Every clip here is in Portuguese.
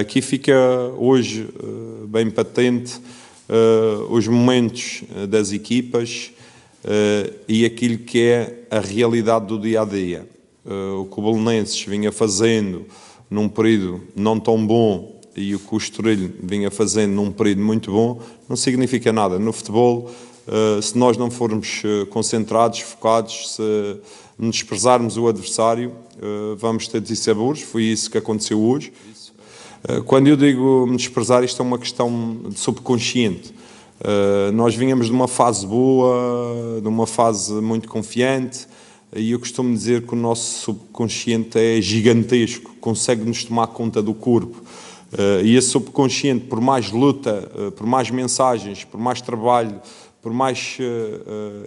Aqui eh, fica hoje eh, bem patente eh, os momentos das equipas e aquilo que é a realidade do dia a dia. O que o Belenenses vinha fazendo num período não tão bom e o que o Estoril vinha fazendo num período muito bom não significa nada. No futebol, se nós não formos concentrados, focados, se desprezarmos o adversário, vamos ter burros. Foi isso que aconteceu hoje. Eh, quando eu digo me desprezar, isto é uma questão de subconsciente. Eh, nós vinhamos de uma fase boa, de uma fase muito confiante, e eu costumo dizer que o nosso subconsciente é gigantesco, consegue-nos tomar conta do corpo. Eh, e esse subconsciente, por mais luta, por mais mensagens, por mais trabalho, por mais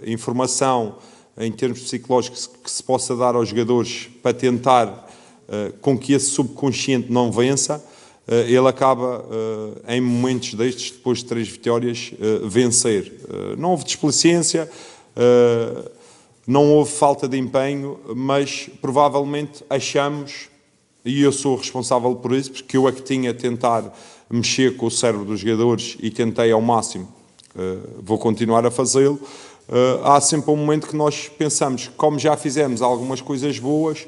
informação em termos psicológicos que se possa dar aos jogadores para tentar com que esse subconsciente não vença, eh, ele acaba, eh, em momentos destes, depois de três vitórias, eh, vencer. Não houve desplicência, não houve falta de empenho, mas provavelmente achamos, e eu sou responsável por isso, porque eu é que tinha a tentar mexer com o cérebro dos jogadores e tentei ao máximo, vou continuar a fazê-lo. há sempre um momento que nós pensamos, como já fizemos algumas coisas boas,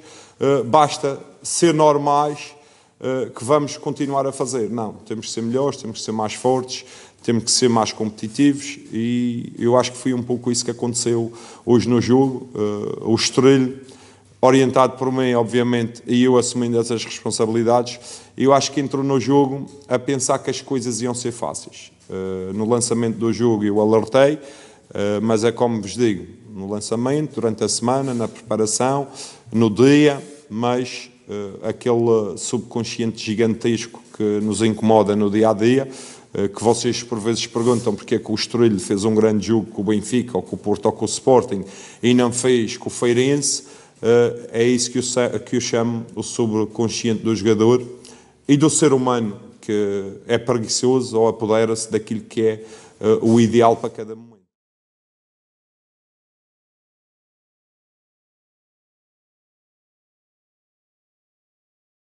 basta ser normais eh, que vamos continuar a fazer. Não, temos que ser melhores, temos que ser mais fortes, temos que ser mais competitivos e eu acho que foi um pouco isso que aconteceu hoje no jogo. Eh, o Estrelho, orientado por mim, obviamente, e eu assumindo essas responsabilidades, eu acho que entrou no jogo a pensar que as coisas iam ser fáceis. Eh, no lançamento do jogo eu alertei, mas é como vos digo, no lançamento, durante a semana, na preparação, no dia, mas eh, aquele subconsciente gigantesco que nos incomoda no dia a dia, eh, que vocês por vezes perguntam porque é que o Estrelho fez um grande jogo com o Benfica, ou com o Porto, ou com o Sporting, e não fez com o Feirense, eh, é isso que eu, que eu chamo o subconsciente do jogador e do ser humano, que é preguiçoso ou apodera-se daquilo que é o ideal para cada momento.